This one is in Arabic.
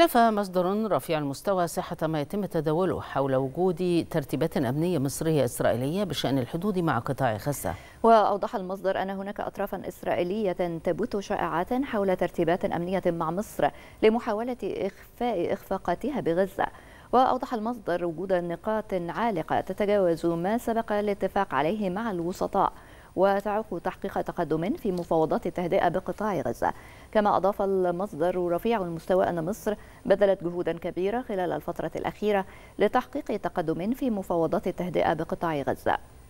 نفى مصدر رفيع المستوى صحة ما يتم تداوله حول وجود ترتيبات أمنية مصرية إسرائيلية بشأن الحدود مع قطاع غزة وأوضح المصدر أن هناك أطرافا إسرائيلية تبث شائعات حول ترتيبات أمنية مع مصر لمحاولة إخفاء إخفاقاتها بغزة وأوضح المصدر وجود نقاط عالقة تتجاوز ما سبق الاتفاق عليه مع الوسطاء وتعوق تحقيق تقدم في مفاوضات التهدئة بقطاع غزة كما أضاف المصدر رفيع المستوى أن مصر بذلت جهودا كبيرة خلال الفترة الأخيرة لتحقيق تقدم في مفاوضات التهدئة بقطاع غزة